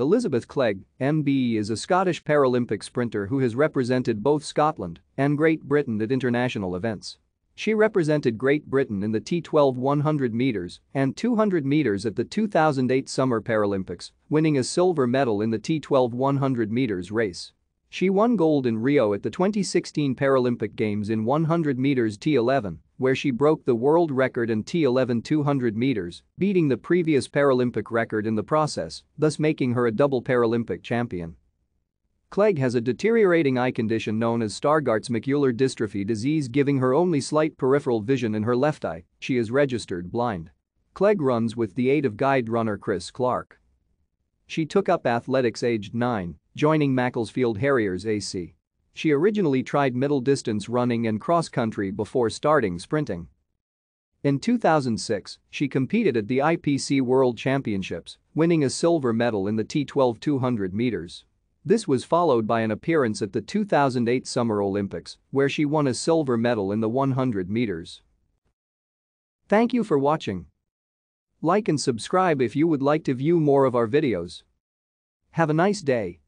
Elizabeth Clegg, MBE is a Scottish Paralympic sprinter who has represented both Scotland and Great Britain at international events. She represented Great Britain in the T12 100 meters and 200 meters at the 2008 Summer Paralympics, winning a silver medal in the T12 100 meters race. She won gold in Rio at the 2016 Paralympic Games in 100 meters T11 where she broke the world record in T11 200 meters, beating the previous Paralympic record in the process, thus making her a double Paralympic champion. Clegg has a deteriorating eye condition known as Stargardt's macular dystrophy disease giving her only slight peripheral vision in her left eye, she is registered blind. Clegg runs with the aid of guide runner Chris Clark. She took up athletics aged 9, joining Macclesfield Harriers AC. She originally tried middle distance running and cross country before starting sprinting. In 2006, she competed at the IPC World Championships, winning a silver medal in the T12 200 meters. This was followed by an appearance at the 2008 Summer Olympics, where she won a silver medal in the 100 meters. Thank you for watching. Like and subscribe if you would like to view more of our videos. Have a nice day.